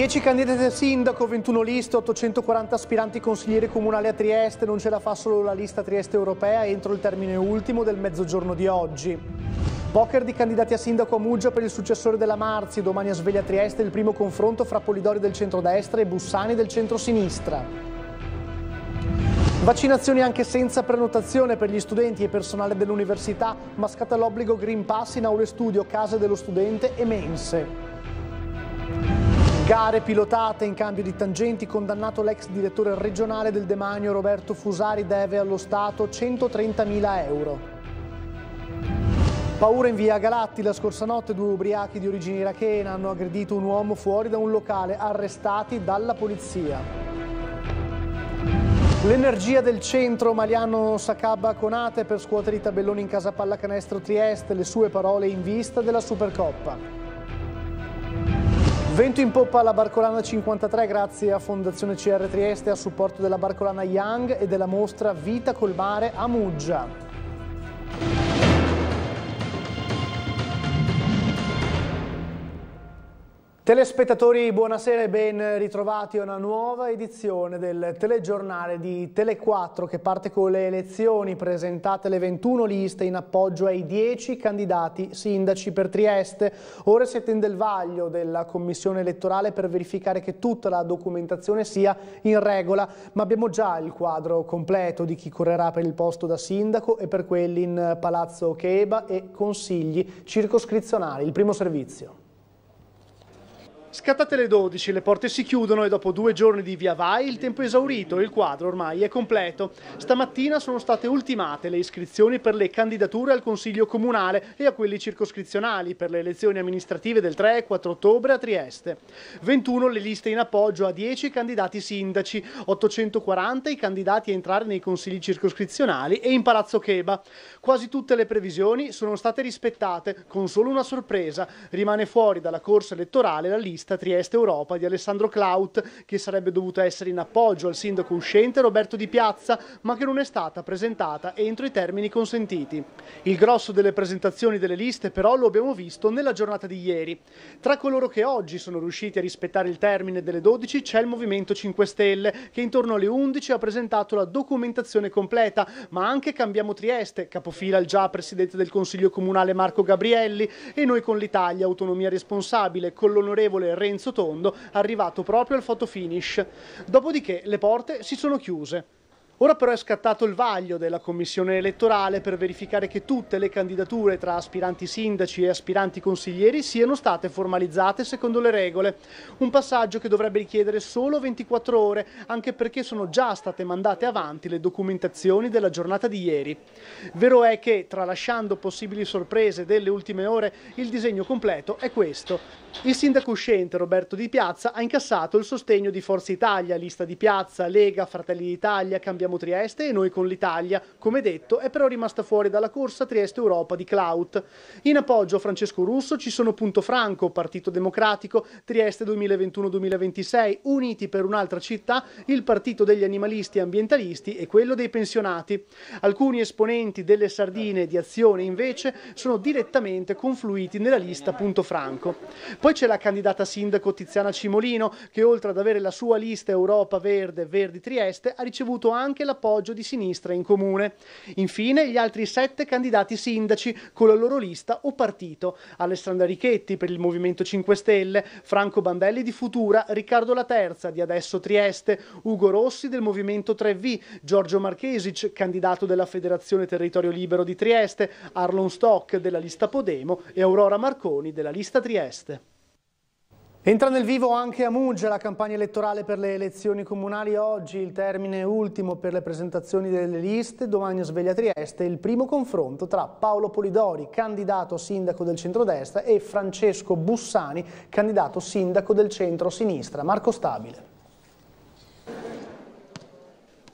10 candidati a sindaco, 21 liste, 840 aspiranti consiglieri comunali a Trieste, non ce la fa solo la lista Trieste europea entro il termine ultimo del mezzogiorno di oggi. Poker di candidati a sindaco a Muggia per il successore della Marzi, domani a Sveglia Trieste il primo confronto fra Polidori del centro-destra e Bussani del centro-sinistra. Vaccinazioni anche senza prenotazione per gli studenti e personale dell'università, mascata l'obbligo Green Pass in aule studio, case dello studente e mense. Gare pilotate in cambio di tangenti, condannato l'ex direttore regionale del demanio Roberto Fusari deve allo Stato 130.000 euro. Paura in via Galatti, la scorsa notte due ubriachi di origine irachena hanno aggredito un uomo fuori da un locale, arrestati dalla polizia. L'energia del centro Mariano Sacabba Conate per scuotere i tabelloni in casa pallacanestro Trieste, le sue parole in vista della Supercoppa. Vento in poppa alla Barcolana 53 grazie a Fondazione CR Trieste a supporto della Barcolana Young e della mostra Vita col mare a Muggia. Telespettatori, buonasera e ben ritrovati a una nuova edizione del telegiornale di Tele4 che parte con le elezioni presentate le 21 liste in appoggio ai 10 candidati sindaci per Trieste. Ora si attende il vaglio della commissione elettorale per verificare che tutta la documentazione sia in regola, ma abbiamo già il quadro completo di chi correrà per il posto da sindaco e per quelli in Palazzo Cheba e consigli circoscrizionali. Il primo servizio. Scattate le 12, le porte si chiudono e dopo due giorni di via vai il tempo è esaurito e il quadro ormai è completo. Stamattina sono state ultimate le iscrizioni per le candidature al Consiglio Comunale e a quelli circoscrizionali per le elezioni amministrative del 3 e 4 ottobre a Trieste. 21 le liste in appoggio a 10 candidati sindaci, 840 i candidati a entrare nei consigli circoscrizionali e in Palazzo Cheba. Quasi tutte le previsioni sono state rispettate, con solo una sorpresa. Rimane fuori dalla corsa elettorale la lista intervista Trieste Europa di Alessandro Claut, che sarebbe dovuta essere in appoggio al sindaco uscente Roberto Di Piazza, ma che non è stata presentata entro i termini consentiti. Il grosso delle presentazioni delle liste però lo abbiamo visto nella giornata di ieri. Tra coloro che oggi sono riusciti a rispettare il termine delle 12 c'è il Movimento 5 Stelle, che intorno alle 11 ha presentato la documentazione completa, ma anche Cambiamo Trieste, capofila il già presidente del Consiglio Comunale Marco Gabrielli, e noi con l'Italia, autonomia responsabile, con l'onorevole Renzo Tondo, arrivato proprio al fotofinish. Dopodiché le porte si sono chiuse. Ora però è scattato il vaglio della commissione elettorale per verificare che tutte le candidature tra aspiranti sindaci e aspiranti consiglieri siano state formalizzate secondo le regole. Un passaggio che dovrebbe richiedere solo 24 ore, anche perché sono già state mandate avanti le documentazioni della giornata di ieri. Vero è che, tralasciando possibili sorprese delle ultime ore, il disegno completo è questo. Il sindaco uscente Roberto Di Piazza ha incassato il sostegno di Forza Italia, Lista di Piazza, Lega, Fratelli d'Italia, Cambiamento Abbiamo Trieste e noi con l'Italia. Come detto, è però rimasta fuori dalla corsa Trieste Europa di Clout. In appoggio a Francesco Russo ci sono Punto Franco, Partito Democratico, Trieste 2021-2026, Uniti per un'altra città, il Partito degli Animalisti e Ambientalisti e quello dei pensionati. Alcuni esponenti delle Sardine di Azione invece sono direttamente confluiti nella lista Punto Franco. Poi c'è la candidata sindaco Tiziana Cimolino che oltre ad avere la sua lista Europa Verde Verdi Trieste ha ricevuto anche anche l'appoggio di sinistra in comune. Infine gli altri sette candidati sindaci con la loro lista o partito. Alessandra Richetti per il Movimento 5 Stelle, Franco Bandelli di Futura, Riccardo La Terza di Adesso Trieste, Ugo Rossi del Movimento 3V, Giorgio Marchesic, candidato della Federazione Territorio Libero di Trieste, Arlon Stock della lista Podemo e Aurora Marconi della lista Trieste. Entra nel vivo anche a Muggia la campagna elettorale per le elezioni comunali. Oggi il termine ultimo per le presentazioni delle liste, domani a Sveglia Trieste, il primo confronto tra Paolo Polidori, candidato sindaco del centrodestra, e Francesco Bussani, candidato sindaco del centro-sinistra. Marco Stabile.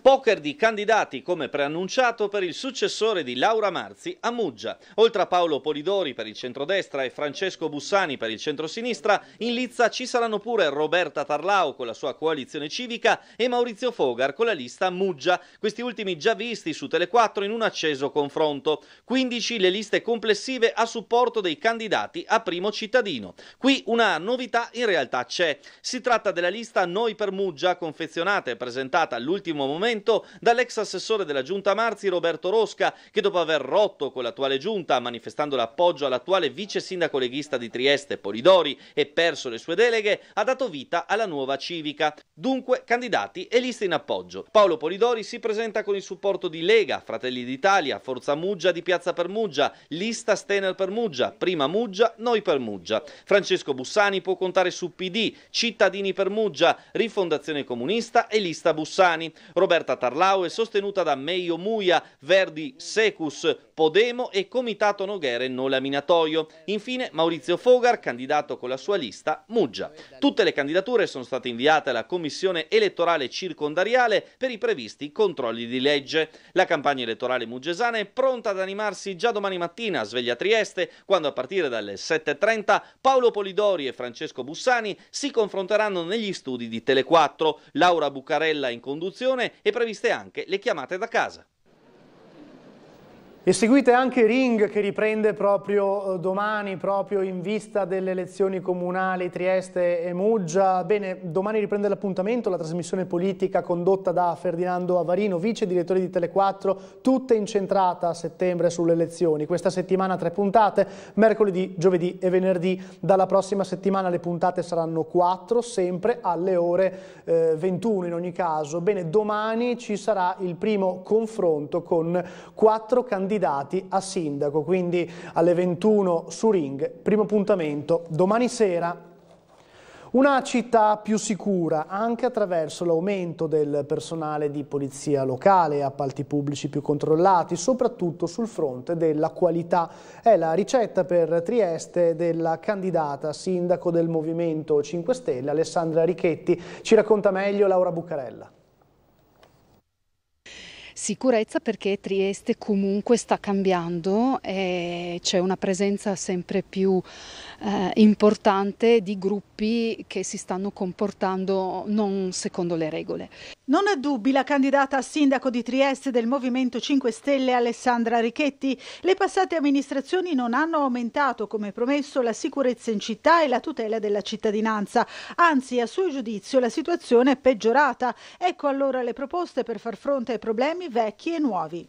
Poker di candidati come preannunciato per il successore di Laura Marzi a Muggia. Oltre a Paolo Polidori per il centrodestra e Francesco Bussani per il centrosinistra, in lizza ci saranno pure Roberta Tarlao con la sua coalizione civica e Maurizio Fogar con la lista Muggia, questi ultimi già visti su Tele4 in un acceso confronto. 15 le liste complessive a supporto dei candidati a primo cittadino. Qui una novità in realtà c'è. Si tratta della lista Noi per Muggia confezionata e presentata all'ultimo momento Parlamento dall'ex assessore della giunta Marzi Roberto Rosca che dopo aver rotto con l'attuale giunta manifestando l'appoggio all'attuale vice sindaco leghista di Trieste Polidori e perso le sue deleghe ha dato vita alla nuova civica. Dunque candidati e liste in appoggio. Paolo Polidori si presenta con il supporto di Lega, Fratelli d'Italia, Forza Muggia di Piazza Permuggia, lista Stener Permuggia, Prima Muggia, Noi Permuggia. Francesco Bussani può contare su PD, Cittadini Permuggia, Rifondazione Comunista e lista Bussani. Roberto Roberta Tarlau sostenuta da Meio Muia, Verdi Secus, Podemo e Comitato Noghere Nola Laminatoio. Infine Maurizio Fogar, candidato con la sua lista Muggia. Tutte le candidature sono state inviate alla Commissione elettorale circondariale per i previsti controlli di legge. La campagna elettorale muggesana è pronta ad animarsi già domani mattina a Sveglia Trieste, quando a partire dalle 7.30 Paolo Polidori e Francesco Bussani si confronteranno negli studi di Tele4, Laura Bucarella in conduzione e previste anche le chiamate da casa. E seguite anche Ring che riprende proprio eh, domani, proprio in vista delle elezioni comunali Trieste e Muggia. Bene, domani riprende l'appuntamento, la trasmissione politica condotta da Ferdinando Avarino, vice direttore di Tele4, tutta incentrata a settembre sulle elezioni. Questa settimana tre puntate, mercoledì, giovedì e venerdì. Dalla prossima settimana le puntate saranno quattro, sempre alle ore eh, 21 in ogni caso. Bene, domani ci sarà il primo confronto con quattro candidati candidati a sindaco, quindi alle 21 su Ring, primo appuntamento domani sera. Una città più sicura anche attraverso l'aumento del personale di polizia locale, appalti pubblici più controllati, soprattutto sul fronte della qualità. È la ricetta per Trieste della candidata sindaco del Movimento 5 Stelle Alessandra Richetti. Ci racconta meglio Laura Buccarella. Sicurezza perché Trieste comunque sta cambiando, e c'è una presenza sempre più eh, importante di gruppi che si stanno comportando non secondo le regole. Non ha dubbi la candidata a sindaco di Trieste del Movimento 5 Stelle Alessandra Richetti. Le passate amministrazioni non hanno aumentato, come promesso, la sicurezza in città e la tutela della cittadinanza. Anzi, a suo giudizio, la situazione è peggiorata. Ecco allora le proposte per far fronte ai problemi vecchi e nuovi.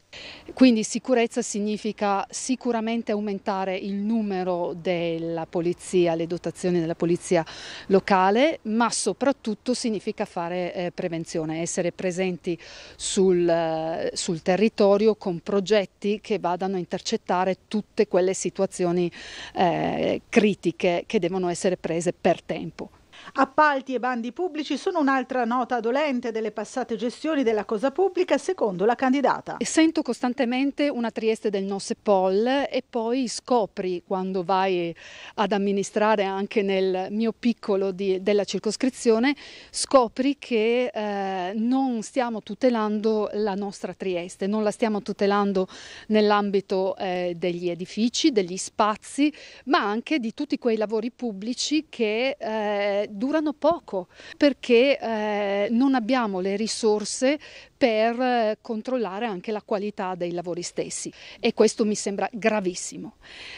Quindi sicurezza significa sicuramente aumentare il numero della popolazione polizia, le dotazioni della polizia locale, ma soprattutto significa fare eh, prevenzione, essere presenti sul, eh, sul, territorio con progetti che vadano a intercettare tutte quelle situazioni eh, critiche che devono essere prese per tempo. Appalti e bandi pubblici sono un'altra nota dolente delle passate gestioni della cosa pubblica, secondo la candidata. Sento costantemente una Trieste del Nosse Pol e poi scopri quando vai ad amministrare anche nel mio piccolo di, della circoscrizione, scopri che eh, non stiamo tutelando la nostra Trieste, non la stiamo tutelando nell'ambito eh, degli edifici, degli spazi, ma anche di tutti quei lavori pubblici che eh, durano poco perché eh, non abbiamo le risorse per eh, controllare anche la qualità dei lavori stessi e questo mi sembra gravissimo.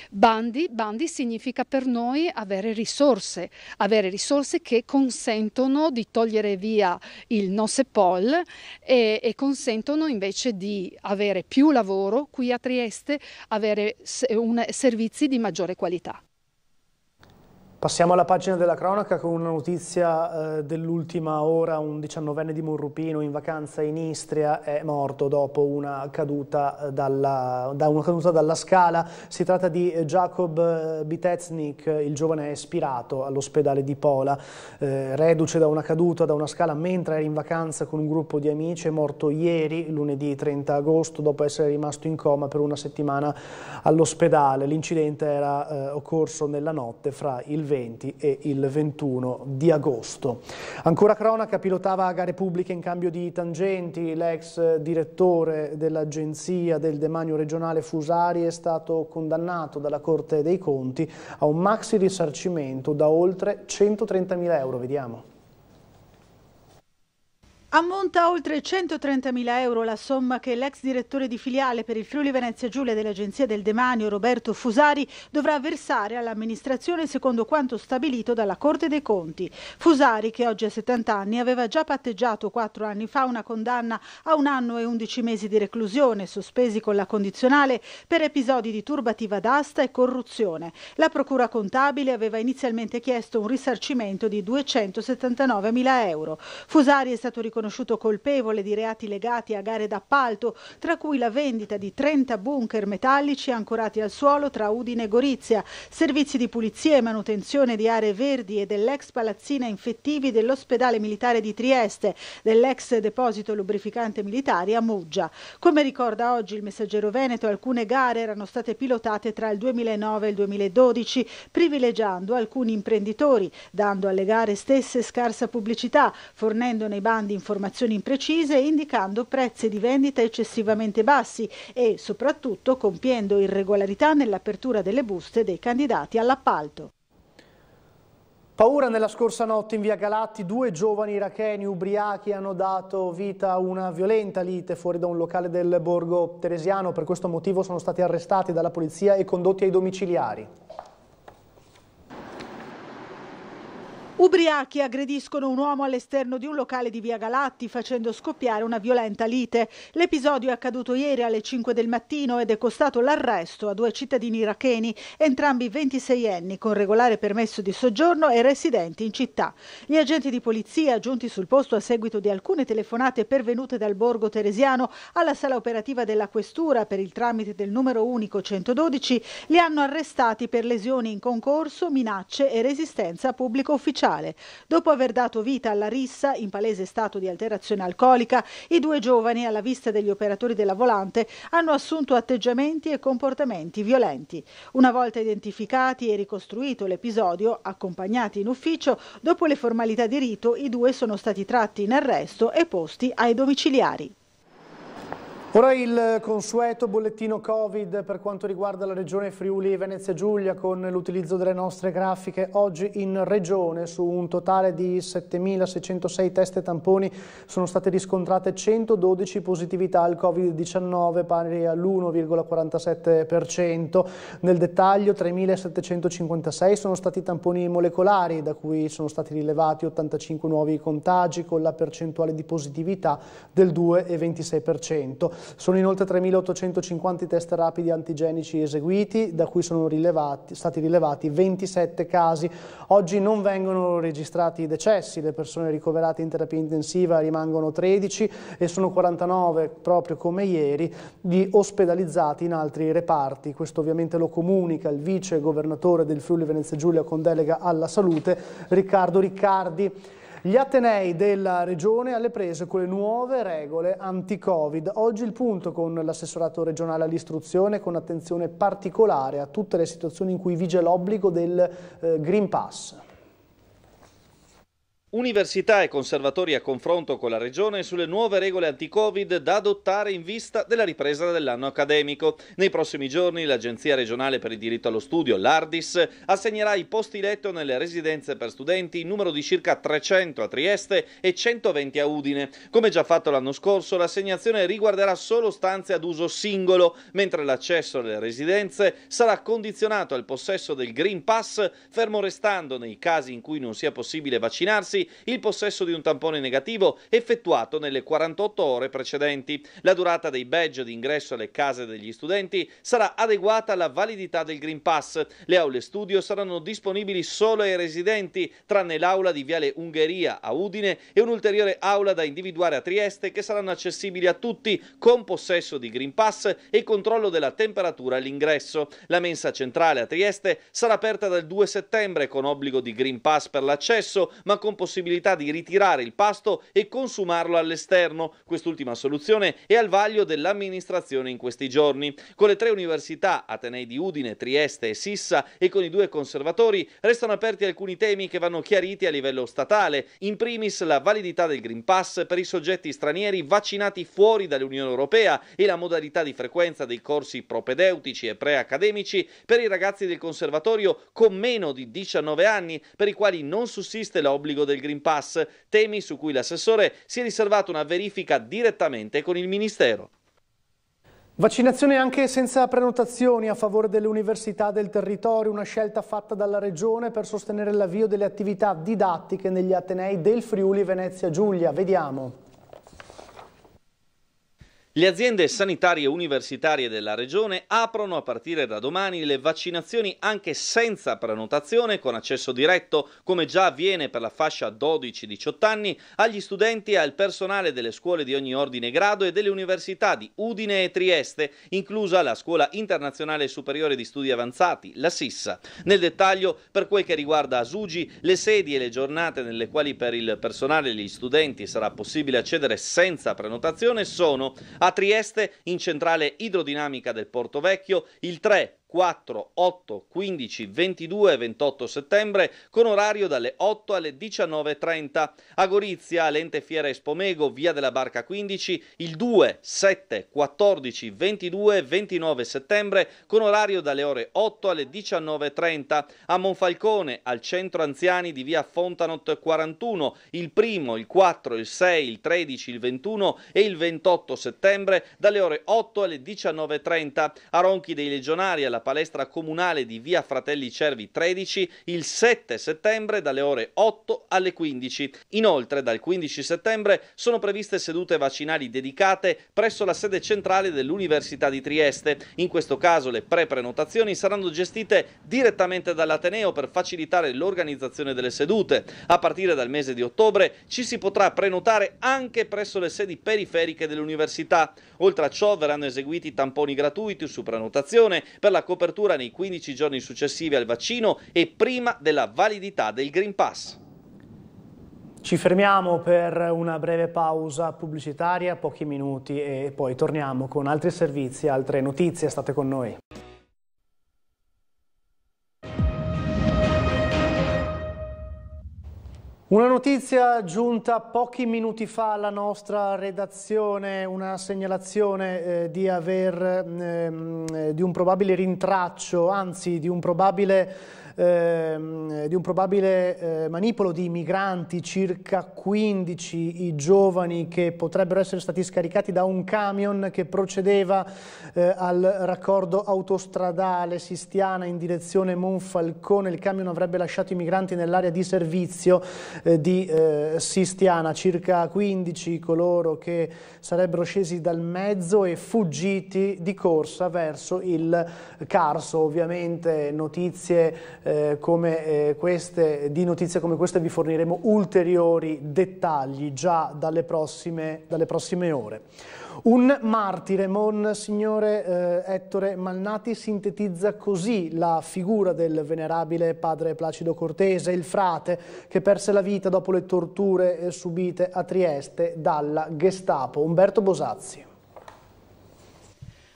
Bandi, bandi significa per noi avere risorse, avere risorse che consentono di togliere via il no se pol e, e consentono invece di avere più lavoro qui a Trieste, avere servizi di maggiore qualità. Passiamo alla pagina della cronaca con una notizia eh, dell'ultima ora, un diciannovenne di Monrupino in vacanza in Istria è morto dopo una caduta eh, dalla, da una caduta dalla scala. Si tratta di eh, Jacob eh, Biteznik, il giovane spirato all'ospedale di Pola, eh, reduce da una caduta da una scala mentre era in vacanza con un gruppo di amici, è morto ieri, lunedì 30 agosto, dopo essere rimasto in coma per una settimana all'ospedale. L'incidente era eh, occorso nella notte fra il 20 e il 21 di agosto. Ancora cronaca, pilotava gare pubbliche in cambio di tangenti, l'ex direttore dell'agenzia del demanio regionale Fusari è stato condannato dalla Corte dei Conti a un maxi risarcimento da oltre 130 mila euro. Vediamo. Ammonta a oltre 130.000 euro la somma che l'ex direttore di filiale per il Friuli Venezia Giulia dell'Agenzia del Demanio, Roberto Fusari, dovrà versare all'amministrazione secondo quanto stabilito dalla Corte dei Conti. Fusari, che oggi ha 70 anni, aveva già patteggiato quattro anni fa una condanna a un anno e 11 mesi di reclusione, sospesi con la condizionale per episodi di turbativa d'asta e corruzione. La Procura Contabile aveva inizialmente chiesto un risarcimento di 279.000 euro. Fusari è stato ricordato riconosciuto colpevole di reati legati a gare d'appalto, tra cui la vendita di 30 bunker metallici ancorati al suolo tra Udine e Gorizia, servizi di pulizia e manutenzione di aree verdi e dell'ex palazzina infettivi dell'ospedale militare di Trieste, dell'ex deposito lubrificante militare a Muggia. Come ricorda oggi il messaggero Veneto, alcune gare erano state pilotate tra il 2009 e il 2012, privilegiando alcuni imprenditori, dando alle gare stesse scarsa pubblicità, fornendo nei bandi informazioni informazioni imprecise indicando prezzi di vendita eccessivamente bassi e soprattutto compiendo irregolarità nell'apertura delle buste dei candidati all'appalto. Paura nella scorsa notte in via Galatti, due giovani iracheni ubriachi hanno dato vita a una violenta lite fuori da un locale del borgo teresiano, per questo motivo sono stati arrestati dalla polizia e condotti ai domiciliari. Ubriachi aggrediscono un uomo all'esterno di un locale di via Galatti facendo scoppiare una violenta lite. L'episodio è accaduto ieri alle 5 del mattino ed è costato l'arresto a due cittadini iracheni, entrambi 26 anni, con regolare permesso di soggiorno e residenti in città. Gli agenti di polizia giunti sul posto a seguito di alcune telefonate pervenute dal borgo teresiano alla sala operativa della questura per il tramite del numero unico 112 li hanno arrestati per lesioni in concorso, minacce e resistenza a pubblico ufficiale. Natale. Dopo aver dato vita alla rissa, in palese stato di alterazione alcolica, i due giovani, alla vista degli operatori della volante, hanno assunto atteggiamenti e comportamenti violenti. Una volta identificati e ricostruito l'episodio, accompagnati in ufficio, dopo le formalità di rito, i due sono stati tratti in arresto e posti ai domiciliari. Ora il consueto bollettino Covid per quanto riguarda la regione Friuli Venezia Giulia con l'utilizzo delle nostre grafiche. Oggi in regione su un totale di 7.606 teste tamponi sono state riscontrate 112 positività al Covid-19 pari all'1,47%. Nel dettaglio 3.756 sono stati tamponi molecolari da cui sono stati rilevati 85 nuovi contagi con la percentuale di positività del 2,26%. Sono inoltre 3.850 i test rapidi antigenici eseguiti, da cui sono rilevati, stati rilevati 27 casi. Oggi non vengono registrati decessi, le persone ricoverate in terapia intensiva rimangono 13 e sono 49, proprio come ieri, gli ospedalizzati in altri reparti. Questo ovviamente lo comunica il vice governatore del Friuli Venezia Giulia con delega alla salute, Riccardo Riccardi. Gli Atenei della Regione alle prese con le nuove regole anti-Covid. Oggi il punto con l'assessorato regionale all'istruzione con attenzione particolare a tutte le situazioni in cui vige l'obbligo del eh, Green Pass. Università e conservatori a confronto con la Regione sulle nuove regole anti-Covid da adottare in vista della ripresa dell'anno accademico. Nei prossimi giorni l'Agenzia regionale per il diritto allo studio, l'Ardis, assegnerà i posti letto nelle residenze per studenti in numero di circa 300 a Trieste e 120 a Udine. Come già fatto l'anno scorso, l'assegnazione riguarderà solo stanze ad uso singolo, mentre l'accesso alle residenze sarà condizionato al possesso del Green Pass, fermo restando nei casi in cui non sia possibile vaccinarsi verificarsi il possesso di un tampone negativo effettuato nelle 48 ore precedenti. La durata dei badge di ingresso alle case degli studenti sarà adeguata alla validità del Green Pass. Le aule studio saranno disponibili solo ai residenti, tranne l'aula di Viale Ungheria a Udine e un'ulteriore aula da individuare a Trieste che saranno accessibili a tutti con possesso di Green Pass e controllo della temperatura all'ingresso. La mensa centrale a Trieste sarà aperta dal 2 settembre con obbligo di Green Pass per l'accesso, ma con possesso possibilità di ritirare il pasto e consumarlo all'esterno. Quest'ultima soluzione è al vaglio dell'amministrazione in questi giorni. Con le tre università, Atenei di Udine, Trieste e Sissa, e con i due conservatori, restano aperti alcuni temi che vanno chiariti a livello statale, in primis la validità del Green Pass per i soggetti stranieri vaccinati fuori dall'Unione Europea e la modalità di frequenza dei corsi propedeutici e preaccademici per i ragazzi del conservatorio con meno di 19 anni per i quali non sussiste l'obbligo del del Green Pass, temi su cui l'assessore si è riservato una verifica direttamente con il Ministero. Vaccinazione anche senza prenotazioni a favore delle università del territorio, una scelta fatta dalla Regione per sostenere l'avvio delle attività didattiche negli Atenei del Friuli Venezia Giulia. Vediamo. Le aziende sanitarie universitarie della Regione aprono a partire da domani le vaccinazioni anche senza prenotazione, con accesso diretto, come già avviene per la fascia 12-18 anni, agli studenti e al personale delle scuole di ogni ordine e grado e delle università di Udine e Trieste, inclusa la Scuola Internazionale Superiore di Studi Avanzati, la SISSA. Nel dettaglio, per quel che riguarda Asugi, le sedi e le giornate nelle quali per il personale e gli studenti sarà possibile accedere senza prenotazione sono a Trieste, in centrale idrodinamica del Porto Vecchio, il 3 4, 8, 15, 22 e 28 settembre con orario dalle 8 alle 19.30. A Gorizia, l'ente Fiera Espomego, via della Barca 15, il 2, 7, 14, 22 e 29 settembre con orario dalle ore 8 alle 19.30. A Monfalcone, al centro anziani di via Fontanot 41, il 1, il 4, il 6, il 13, il 21 e il 28 settembre dalle ore 8 alle 19.30. A Ronchi dei Legionari, alla nella palestra comunale di via Fratelli Cervi 13 il 7 settembre dalle ore 8 alle 15. Inoltre dal 15 settembre sono previste sedute vaccinali dedicate presso la sede centrale dell'Università di Trieste. In questo caso le pre-prenotazioni saranno gestite direttamente dall'Ateneo per facilitare l'organizzazione delle sedute. A partire dal mese di ottobre ci si potrà prenotare anche presso le sedi periferiche dell'Università. Oltre a ciò verranno eseguiti tamponi gratuiti su prenotazione per la copertura nei 15 giorni successivi al vaccino e prima della validità del Green Pass. Ci fermiamo per una breve pausa pubblicitaria, pochi minuti e poi torniamo con altri servizi, altre notizie. State con noi. Una notizia giunta pochi minuti fa alla nostra redazione, una segnalazione eh, di, aver, eh, di un probabile rintraccio, anzi di un probabile Ehm, di un probabile eh, manipolo di migranti, circa 15 i giovani che potrebbero essere stati scaricati da un camion che procedeva eh, al raccordo autostradale Sistiana in direzione Monfalcone. Il camion avrebbe lasciato i migranti nell'area di servizio eh, di eh, Sistiana, circa 15 coloro che sarebbero scesi dal mezzo e fuggiti di corsa verso il Carso. Ovviamente notizie eh, eh, come, eh, queste, di notizie come queste vi forniremo ulteriori dettagli già dalle prossime, dalle prossime ore. Un martire, Monsignore eh, Ettore Malnati, sintetizza così la figura del venerabile padre Placido Cortese, il frate che perse la vita dopo le torture eh, subite a Trieste dalla Gestapo. Umberto Bosazzi.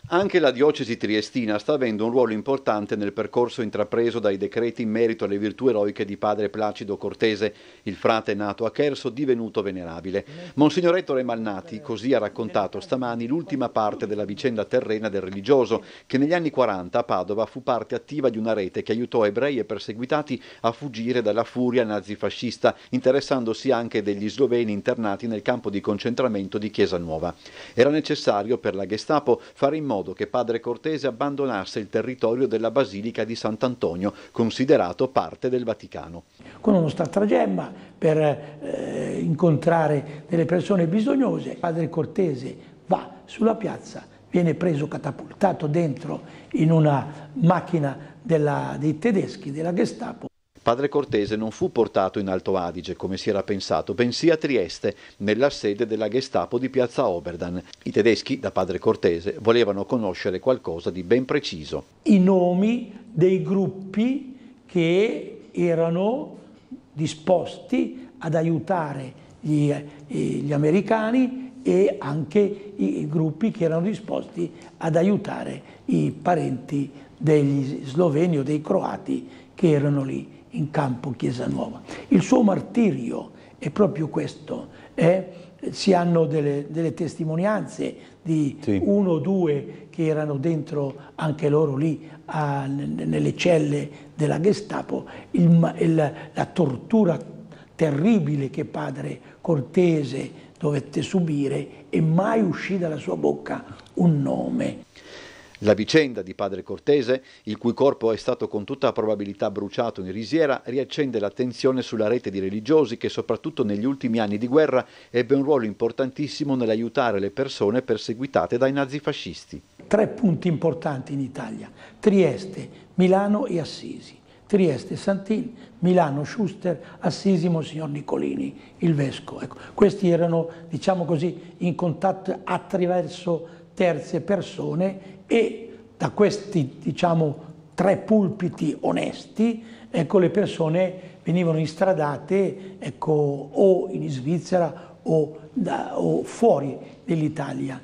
Anche la diocesi triestina sta avendo un ruolo importante nel percorso intrapreso dai decreti in merito alle virtù eroiche di padre Placido Cortese, il frate nato a Cherso divenuto venerabile. Monsignor Ettore Malnati così ha raccontato stamani l'ultima parte della vicenda terrena del religioso che negli anni 40 a Padova fu parte attiva di una rete che aiutò ebrei e perseguitati a fuggire dalla furia nazifascista, interessandosi anche degli sloveni internati nel campo di concentramento di Chiesa Nuova. Era necessario per la Gestapo fare in modo modo che padre Cortese abbandonasse il territorio della Basilica di Sant'Antonio, considerato parte del Vaticano. Con uno stratagemma per eh, incontrare delle persone bisognose, padre Cortese va sulla piazza, viene preso catapultato dentro in una macchina della, dei tedeschi, della Gestapo. Padre Cortese non fu portato in Alto Adige, come si era pensato, bensì a Trieste, nella sede della Gestapo di Piazza Oberdan. I tedeschi, da Padre Cortese, volevano conoscere qualcosa di ben preciso. I nomi dei gruppi che erano disposti ad aiutare gli, eh, gli americani e anche i gruppi che erano disposti ad aiutare i parenti degli sloveni o dei croati che erano lì in campo Chiesa Nuova. Il suo martirio è proprio questo, eh? si hanno delle, delle testimonianze di sì. uno o due che erano dentro anche loro lì a, nelle celle della Gestapo, il, il, la tortura terribile che padre Cortese dovette subire e mai uscì dalla sua bocca un nome. La vicenda di padre Cortese, il cui corpo è stato con tutta probabilità bruciato in risiera, riaccende l'attenzione sulla rete di religiosi che soprattutto negli ultimi anni di guerra ebbe un ruolo importantissimo nell'aiutare le persone perseguitate dai nazifascisti. Tre punti importanti in Italia, Trieste, Milano e Assisi. Trieste Santin, Milano Schuster, Assisi Monsignor Nicolini, il Vescovo. Ecco, questi erano, diciamo così, in contatto attraverso terze persone e da questi diciamo tre pulpiti onesti ecco, le persone venivano instradate ecco, o in Svizzera o, da, o fuori dell'Italia.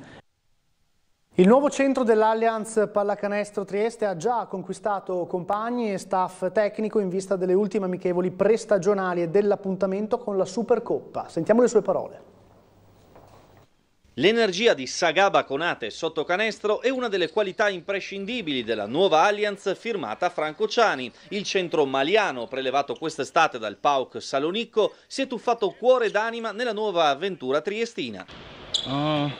Il nuovo centro dell'Allianz Pallacanestro Trieste ha già conquistato compagni e staff tecnico in vista delle ultime amichevoli prestagionali e dell'appuntamento con la Supercoppa. Sentiamo le sue parole. L'energia di Sagaba Conate sotto canestro è una delle qualità imprescindibili della nuova Allianz firmata Franco Ciani. Il centro maliano, prelevato quest'estate dal PAUC Salonicco, si è tuffato cuore ed anima nella nuova avventura triestina. Ah,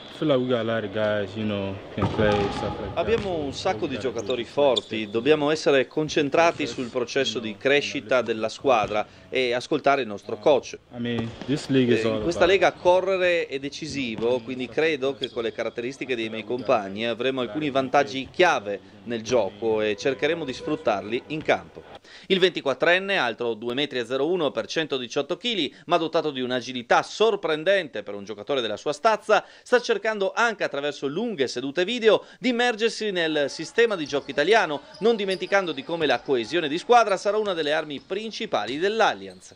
Abbiamo un sacco di giocatori forti, dobbiamo essere concentrati sul processo di crescita della squadra e ascoltare il nostro coach. Eh, in questa lega correre è decisivo, quindi credo che con le caratteristiche dei miei compagni avremo alcuni vantaggi chiave nel gioco e cercheremo di sfruttarli in campo. Il 24enne, alto 2,01 m per 118 kg, ma dotato di un'agilità sorprendente per un giocatore della sua stazza, piazza sta cercando anche attraverso lunghe sedute video di immergersi nel sistema di gioco italiano, non dimenticando di come la coesione di squadra sarà una delle armi principali dell'Allianz.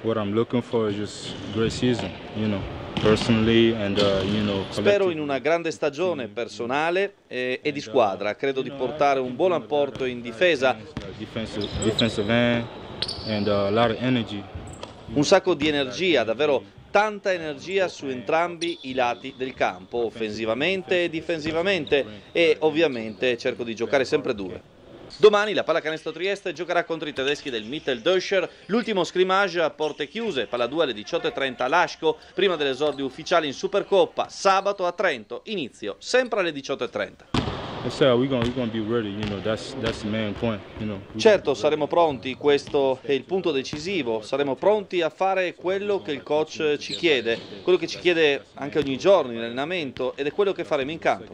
Uh, Spero in una grande stagione personale e, eh, e, di squadra. Credo di portare un buon apporto in difesa. Uh, un sacco di energia, davvero tanta energia su entrambi i lati del campo, offensivamente e difensivamente e ovviamente cerco di giocare sempre dure. Domani la pallacanestro Trieste giocherà contro i tedeschi del Mitteldeutscher, l'ultimo scrimmage a porte chiuse, palla 2 alle 18.30 a Lasco, prima dell'esordio ufficiale in Supercoppa, sabato a Trento, inizio sempre alle 18.30. Certo, saremo pronti, questo è il punto decisivo, saremo pronti a fare quello che il coach ci chiede, quello che ci chiede anche ogni giorno in allenamento ed è quello che faremo in campo.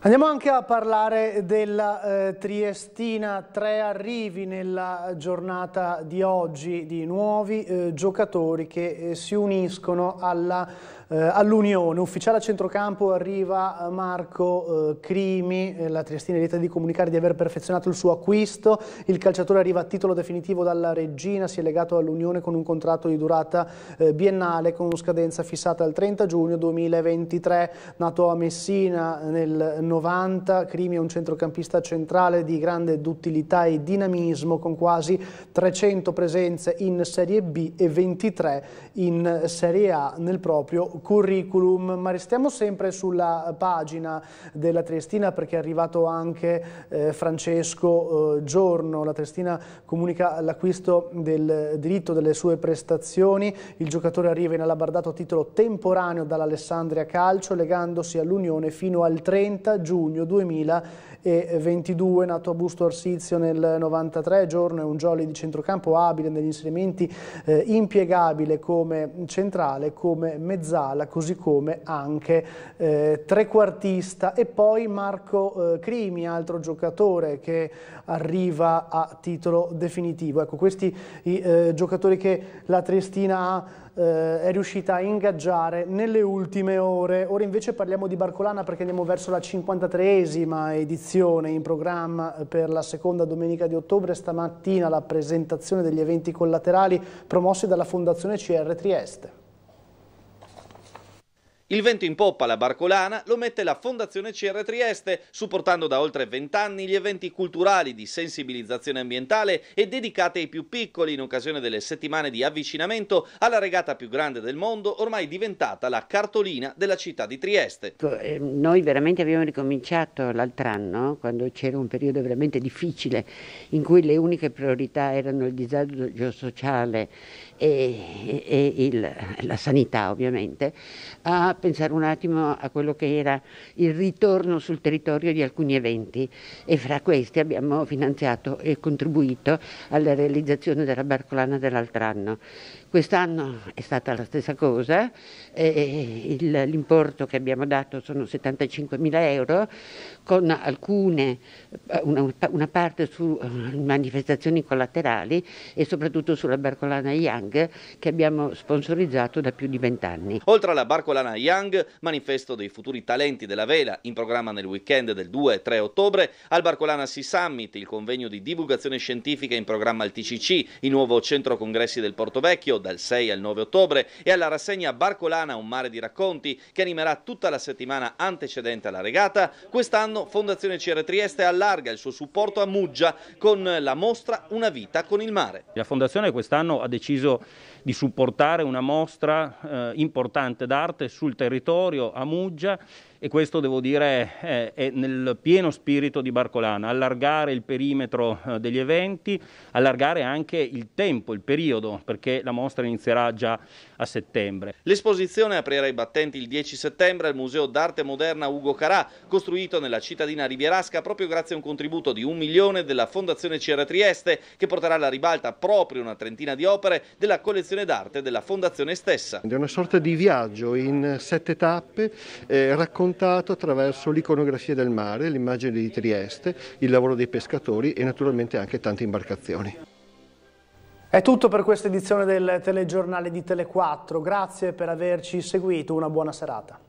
Andiamo anche a parlare della eh, Triestina, tre arrivi nella giornata di oggi di nuovi eh, giocatori che eh, si uniscono alla eh, all'Unione. Ufficiale a centrocampo arriva eh, Marco eh, Crimi, eh, la Triestina è lieta di comunicare di aver perfezionato il suo acquisto, il calciatore arriva a titolo definitivo dalla Regina, si è legato all'Unione con un contratto di durata eh, biennale con scadenza fissata al 30 giugno 2023, nato a Messina nel 90, Crimi è un centrocampista centrale di grande duttilità e dinamismo con quasi 300 presenze in Serie B e 23 in Serie A nel proprio curriculum, ma restiamo sempre sulla pagina della Triestina perché è arrivato anche eh, Francesco eh, Giorno. La Triestina comunica l'acquisto del diritto delle sue prestazioni. Il giocatore arriva in alabardato a titolo temporaneo dall'Alessandria Calcio legandosi all'Unione fino al 30 giugno 2020 e 22, nato a Busto Arsizio nel 93, giorno è un jolly di centrocampo abile negli inserimenti, eh, impiegabile come centrale, come mezzala, così come anche eh, trequartista. E poi Marco eh, Crimi, altro giocatore che arriva a titolo definitivo. Ecco, questi i eh, giocatori che la Triestina ha eh, è riuscita a ingaggiare nelle ultime ore. Ora invece parliamo di Barcolana perché andiamo verso la 53esima edizione in programma per la seconda domenica di ottobre. Stamattina la presentazione degli eventi collaterali promossi dalla Fondazione CR Trieste. Il vento in poppa alla Barcolana lo mette la Fondazione CR Trieste, supportando da oltre vent'anni gli eventi culturali di sensibilizzazione ambientale e dedicati ai più piccoli in occasione delle settimane di avvicinamento alla regata più grande del mondo, ormai diventata la cartolina della città di Trieste. Ecco, eh, noi veramente abbiamo ricominciato l'altro anno, quando c'era un periodo veramente difficile, in cui le uniche priorità erano il disagio sociale e, e il, la sanità ovviamente, a pensare un attimo a quello che era il ritorno sul territorio di alcuni eventi e fra questi abbiamo finanziato e contribuito alla realizzazione della Barcolana dell'altro anno Quest'anno è stata la stessa cosa, eh, eh l'importo che abbiamo dato sono 75.000 euro, con alcune, eh, una, una parte su eh, manifestazioni collaterali e soprattutto sulla Barcolana Young che abbiamo sponsorizzato da più di vent'anni. Oltre alla Barcolana Young, manifesto dei futuri talenti della vela, in programma nel weekend del 2 e 3 ottobre, al Barcolana Sea Summit, il convegno di divulgazione scientifica in programma al TCC, il nuovo centro congressi del Porto Vecchio, dal 6 al 9 ottobre e alla rassegna Barcolana Un mare di racconti che animerà tutta la settimana antecedente alla regata, quest'anno Fondazione CR Trieste allarga il suo supporto a Muggia con la mostra Una vita con il mare. La Fondazione quest'anno ha deciso di supportare una mostra eh, importante d'arte sul territorio a Muggia e questo devo dire eh, è nel pieno spirito di Barcolana, allargare il perimetro eh, degli eventi, allargare anche il tempo, il periodo, perché la mostra inizierà già a settembre. L'esposizione aprirà i battenti il 10 settembre al Museo d'Arte Moderna Ugo Carà, costruito nella cittadina rivierasca proprio grazie a un contributo di un milione della Fondazione Cera Trieste, che porterà alla ribalta proprio una trentina di opere della collezione collezione d'arte della fondazione stessa. È una sorta di viaggio in sette tappe eh, raccontato attraverso l'iconografia del mare, l'immagine di Trieste, il lavoro dei pescatori e naturalmente anche tante imbarcazioni. È tutto per questa edizione del telegiornale di Tele4, grazie per averci seguito, una buona serata.